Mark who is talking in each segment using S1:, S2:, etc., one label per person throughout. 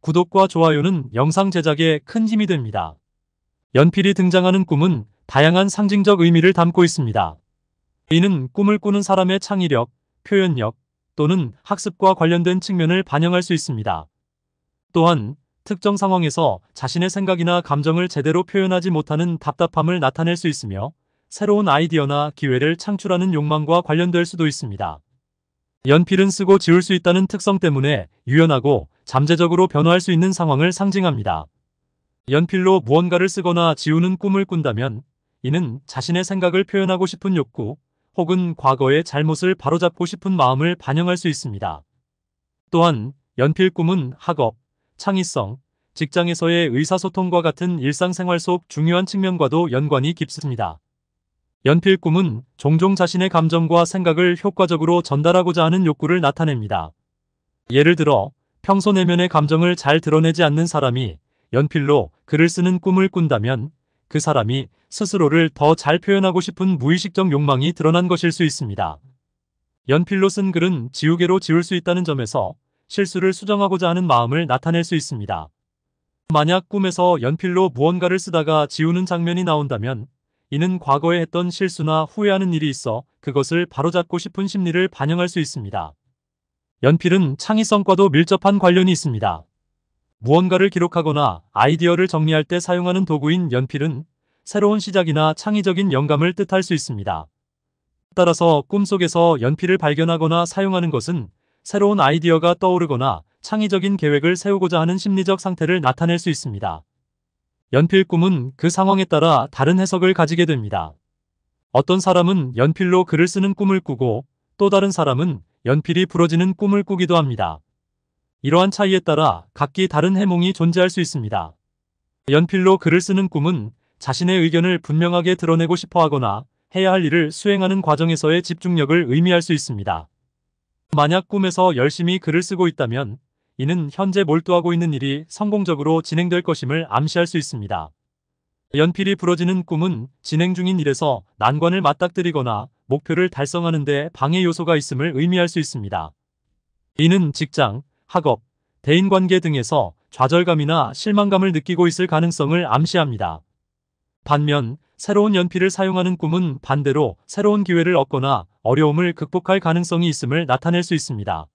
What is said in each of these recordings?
S1: 구독과 좋아요는 영상 제작에 큰 힘이 됩니다. 연필이 등장하는 꿈은 다양한 상징적 의미를 담고 있습니다. 이는 꿈을 꾸는 사람의 창의력, 표현력 또는 학습과 관련된 측면을 반영할 수 있습니다. 또한 특정 상황에서 자신의 생각이나 감정을 제대로 표현하지 못하는 답답함을 나타낼 수 있으며 새로운 아이디어나 기회를 창출하는 욕망과 관련될 수도 있습니다. 연필은 쓰고 지울 수 있다는 특성 때문에 유연하고 잠재적으로 변화할 수 있는 상황을 상징합니다. 연필로 무언가를 쓰거나 지우는 꿈을 꾼다면 이는 자신의 생각을 표현하고 싶은 욕구 혹은 과거의 잘못을 바로잡고 싶은 마음을 반영할 수 있습니다. 또한 연필 꿈은 학업, 창의성, 직장에서의 의사소통과 같은 일상생활 속 중요한 측면과도 연관이 깊습니다. 연필 꿈은 종종 자신의 감정과 생각을 효과적으로 전달하고자 하는 욕구를 나타냅니다. 예를 들어 평소 내면의 감정을 잘 드러내지 않는 사람이 연필로 글을 쓰는 꿈을 꾼다면 그 사람이 스스로를 더 잘 표현하고 싶은 무의식적 욕망이 드러난 것일 수 있습니다. 연필로 쓴 글은 지우개로 지울 수 있다는 점에서 실수를 수정하고자 하는 마음을 나타낼 수 있습니다. 만약 꿈에서 연필로 무언가를 쓰다가 지우는 장면이 나온다면 이는 과거에 했던 실수나 후회하는 일이 있어 그것을 바로잡고 싶은 심리를 반영할 수 있습니다. 연필은 창의성과도 밀접한 관련이 있습니다. 무언가를 기록하거나 아이디어를 정리할 때 사용하는 도구인 연필은 새로운 시작이나 창의적인 영감을 뜻할 수 있습니다. 따라서 꿈속에서 연필을 발견하거나 사용하는 것은 새로운 아이디어가 떠오르거나 창의적인 계획을 세우고자 하는 심리적 상태를 나타낼 수 있습니다. 연필 꿈은 그 상황에 따라 다른 해석을 가지게 됩니다. 어떤 사람은 연필로 글을 쓰는 꿈을 꾸고 또 다른 사람은 연필이 부러지는 꿈을 꾸기도 합니다. 이러한 차이에 따라 각기 다른 해몽이 존재할 수 있습니다. 연필로 글을 쓰는 꿈은 자신의 의견을 분명하게 드러내고 싶어 하거나 해야 할 일을 수행하는 과정에서의 집중력을 의미할 수 있습니다. 만약 꿈에서 열심히 글을 쓰고 있다면 이는 현재 몰두하고 있는 일이 성공적으로 진행될 것임을 암시할 수 있습니다. 연필이 부러지는 꿈은 진행 중인 일에서 난관을 맞닥뜨리거나 목표를 달성하는 데 방해 요소가 있음을 의미할 수 있습니다. 이는 직장, 학업, 대인관계 등에서 좌절감이나 실망감을 느끼고 있을 가능성을 암시합니다. 반면 새로운 연필을 사용하는 꿈은 반대로 새로운 기회를 얻거나 어려움을 극복할 가능성이 있음을 나타낼 수 있습니다.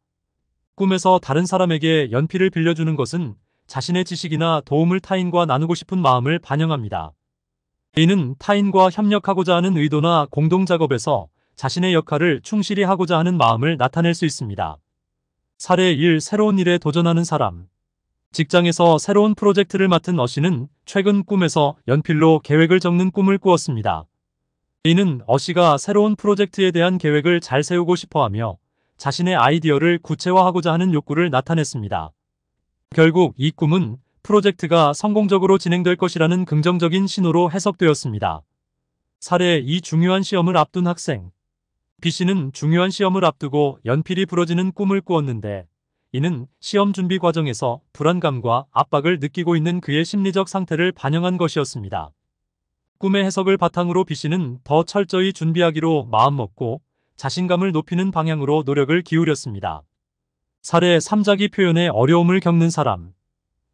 S1: 꿈에서 다른 사람에게 연필을 빌려주는 것은 자신의 지식이나 도움을 타인과 나누고 싶은 마음을 반영합니다. a 는 타인과 협력하고자 하는 의도나 공동작업에서 자신의 역할을 충실히 하고자 하는 마음을 나타낼 수 있습니다. 사례 1. 새로운 일에 도전하는 사람 직장에서 새로운 프로젝트를 맡은 어씨는 최근 꿈에서 연필로 계획을 적는 꿈을 꾸었습니다. a 는 어씨가 새로운 프로젝트에 대한 계획을 잘 세우고 싶어하며 자신의 아이디어를 구체화하고자 하는 욕구를 나타냈습니다. 결국 이 꿈은 프로젝트가 성공적으로 진행될 것이라는 긍정적인 신호로 해석되었습니다. 사례 이 중요한 시험을 앞둔 학생 B씨는 중요한 시험을 앞두고 연필이 부러지는 꿈을 꾸었는데 이는 시험 준비 과정에서 불안감과 압박을 느끼고 있는 그의 심리적 상태를 반영한 것이었습니다. 꿈의 해석을 바탕으로 B씨는 더 철저히 준비하기로 마음먹고 자신감을 높이는 방향으로 노력을 기울였습니다. 사례 3자기 표현에 어려움을 겪는 사람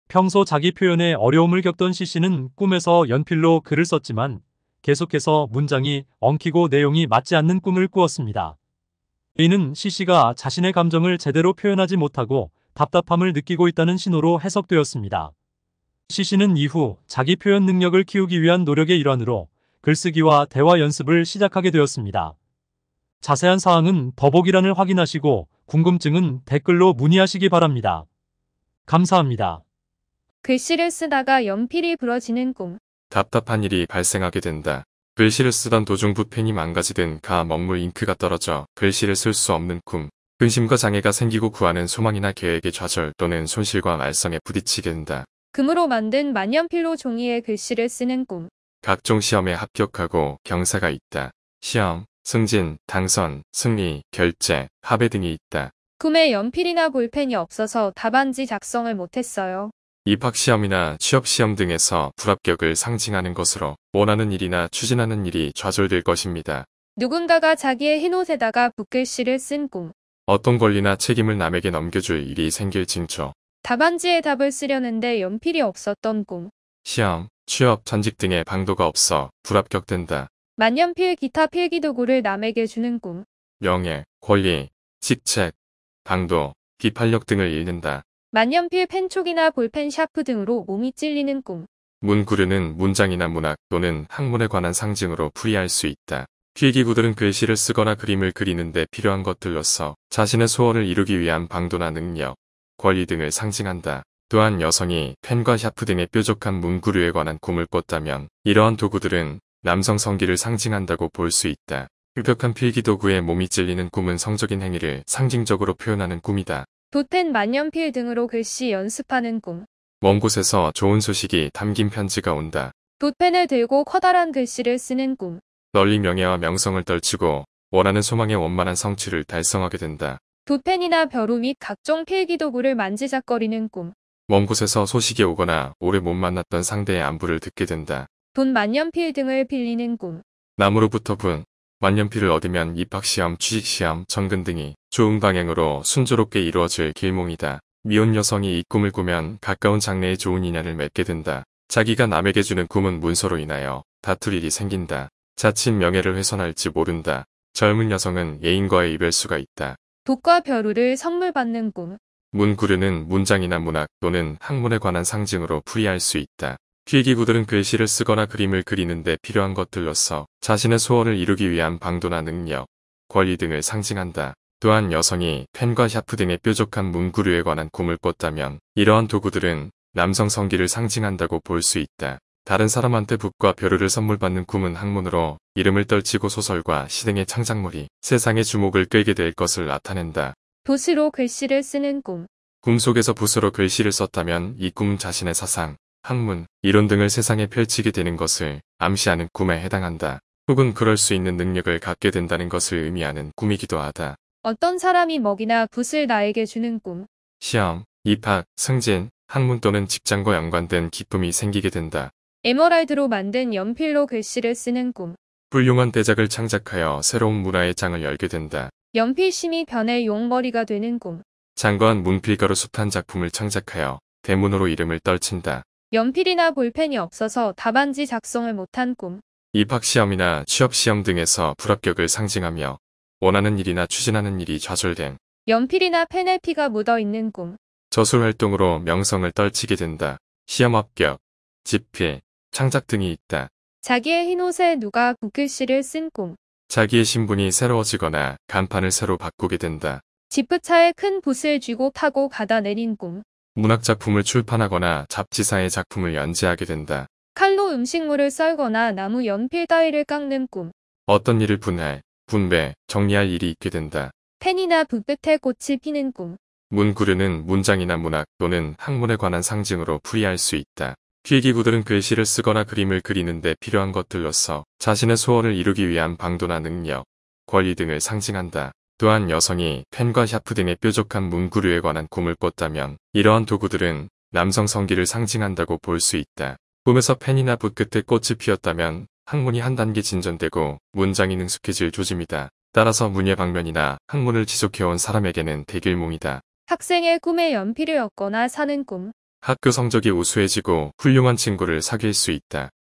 S1: 평소 자기 표현에 어려움을 겪던 C씨는 꿈에서 연필로 글을 썼지만 계속해서 문장이 엉키고 내용이 맞지 않는 꿈을 꾸었습니다. 이는 C씨가 자신의 감정을 제대로 표현하지 못하고 답답함을 느끼고 있다는 신호로 해석되었습니다. C씨는 이후 자기 표현 능력을 키우기 위한 노력의 일환으로 글쓰기와 대화 연습을 시작하게 되었습니다. 자세한 사항은 더보기란을 확인하시고 궁금증은 댓글로 문의하시기 바랍니다. 감사합니다.
S2: 글씨를 쓰다가 연필이 부러지는 꿈.
S1: 답답한 일이 발생하게
S3: 된다. 글씨를 쓰던 도중 붓펜이 망가지든 가 먹물 잉크가 떨어져 글씨를 쓸 수 없는 꿈. 근심과 장애가 생기고 구하는 소망이나 계획의 좌절 또는 손실과 말썽에 부딪히게 된다.
S2: 금으로 만든 만년필로 종이에 글씨를 쓰는 꿈.
S3: 각종 시험에 합격하고 경사가 있다. 시험, 승진, 당선, 승리, 결제, 합의 등이 있다.
S2: 꿈에 연필이나 볼펜이 없어서 답안지 작성을 못했어요.
S3: 입학시험이나 취업시험 등에서 불합격을 상징하는 것으로 원하는 일이나 추진하는 일이 좌절될 것입니다.
S2: 누군가가 자기의 흰옷에다가 붓글씨를 쓴 꿈.
S3: 어떤 권리나 책임을 남에게 넘겨줄 일이 생길 징조.
S2: 답안지에 답을 쓰려는데 연필이 없었던 꿈.
S3: 시험, 취업, 전직 등의 방도가 없어 불합격된다.
S2: 만년필 기타 필기 도구를 남에게 주는 꿈.
S3: 명예, 권리, 직책, 강도, 비판력 등을 잃는다.
S2: 만년필 펜촉이나 볼펜 샤프 등으로 몸이 찔리는 꿈.
S3: 문구류는 문장이나 문학 또는 학문에 관한 상징으로 풀이할 수 있다. 필기구들은 글씨를 쓰거나 그림을 그리는데 필요한 것들로서 자신의 소원을 이루기 위한 방도나 능력, 권리 등을 상징한다. 또한 여성이 펜과 샤프 등의 뾰족한 문구류에 관한 꿈을 꿨다면 이러한 도구들은 남성 성기를 상징한다고 볼 수 있다. 흡격한 필기도구에 몸이 찔리는 꿈은 성적인 행위를 상징적으로 표현하는 꿈이다.
S2: 도펜 만년필 등으로 글씨 연습하는 꿈.
S3: 먼 곳에서 좋은 소식이 담긴 편지가 온다.
S2: 도펜을 들고 커다란 글씨를 쓰는 꿈.
S3: 널리 명예와 명성을 떨치고 원하는 소망의 원만한 성취를 달성하게 된다.
S2: 도펜이나 벼루 및 각종 필기도구를 만지작거리는 꿈.
S3: 먼 곳에서 소식이 오거나 오래 못 만났던 상대의 안부를 듣게 된다.
S2: 돈 만년필 등을 빌리는 꿈.
S3: 나무로부터 분, 만년필을 얻으면 입학시험, 취직시험, 전근 등이 좋은 방향으로 순조롭게 이루어질 길몽이다. 미혼 여성이 이 꿈을 꾸면 가까운 장래에 좋은 인연을 맺게 된다. 자기가 남에게 주는 꿈은 문서로 인하여 다툴 일이 생긴다. 자칫 명예를 훼손할지 모른다. 젊은 여성은 예인과의 이별수가 있다.
S2: 독과 벼루를 선물 받는 꿈.
S3: 문구류는 문장이나 문학 또는 학문에 관한 상징으로 풀이할 수 있다. 필기구들은 글씨를 쓰거나 그림을 그리는데 필요한 것들로서 자신의 소원을 이루기 위한 방도나 능력, 권리 등을 상징한다. 또한 여성이 펜과 샤프 등의 뾰족한 문구류에 관한 꿈을 꿨다면 이러한 도구들은 남성 성기를 상징한다고 볼 수 있다. 다른 사람한테 북과 벼루를 선물받는 꿈은 학문으로 이름을 떨치고 소설과 시등의 창작물이 세상의 주목을 끌게 될 것을 나타낸다.
S2: 붓으로 글씨를 쓰는 꿈
S3: 꿈속에서 붓으로 글씨를 썼다면 이꿈 자신의 사상, 학문, 이론 등을 세상에 펼치게 되는 것을 암시하는 꿈에 해당한다. 혹은 그럴 수 있는 능력을 갖게 된다는 것을 의미하는 꿈이기도 하다.
S2: 어떤 사람이 먹이나 붓을 나에게 주는 꿈.
S3: 시험, 입학, 승진, 학문 또는 직장과 연관된 기쁨이 생기게 된다.
S2: 에머랄드로 만든 연필로 글씨를 쓰는 꿈.
S3: 훌륭한 대작을 창작하여 새로운 문화의 장을 열게 된다.
S2: 연필심이 변해 용머리가 되는 꿈.
S3: 장관 문필가로 숱한 작품을 창작하여 대문으로 이름을 떨친다.
S2: 연필이나 볼펜이 없어서 답안지 작성을 못한 꿈.
S3: 입학시험이나 취업시험 등에서 불합격을 상징하며 원하는 일이나 추진하는 일이 좌절된
S2: 연필이나 펜의 피가 묻어있는 꿈.
S3: 저술활동으로 명성을 떨치게 된다. 시험 합격, 집필, 창작 등이 있다.
S2: 자기의 흰옷에 누가 국글씨를 쓴 꿈.
S3: 자기의 신분이 새로워지거나 간판을 새로 바꾸게 된다.
S2: 지프차에 큰 붓을 쥐고 타고 가다 내린 꿈.
S3: 문학작품을 출판하거나 잡지사의 작품을 연재하게 된다.
S2: 칼로 음식물을 썰거나 나무 연필 따위를 깎는 꿈.
S3: 어떤 일을 분할, 분배, 정리할 일이 있게 된다.
S2: 펜이나 붓끝에 꽃이 피는 꿈.
S3: 문구류는 문장이나 문학 또는 학문에 관한 상징으로 풀이할 수 있다. 귀기구들은 글씨를 쓰거나 그림을 그리는데 필요한 것들로서 자신의 소원을 이루기 위한 방도나 능력, 권리 등을 상징한다. 또한 여성이 펜과 샤프 등의 뾰족한 문구류에 관한 꿈을 꿨다면 이러한 도구들은 남성 성기를 상징한다고 볼 수 있다. 꿈에서 펜이나 붓 끝에 꽃이 피었다면 학문이 한 단계 진전되고 문장이 능숙해질 조짐이다. 따라서 문예 방면이나 학문을 지속해온 사람에게는 대길몽이다.
S2: 학생의 꿈에 연필을 얻거나 사는 꿈.
S3: 학교 성적이 우수해지고 훌륭한 친구를 사귈 수 있다.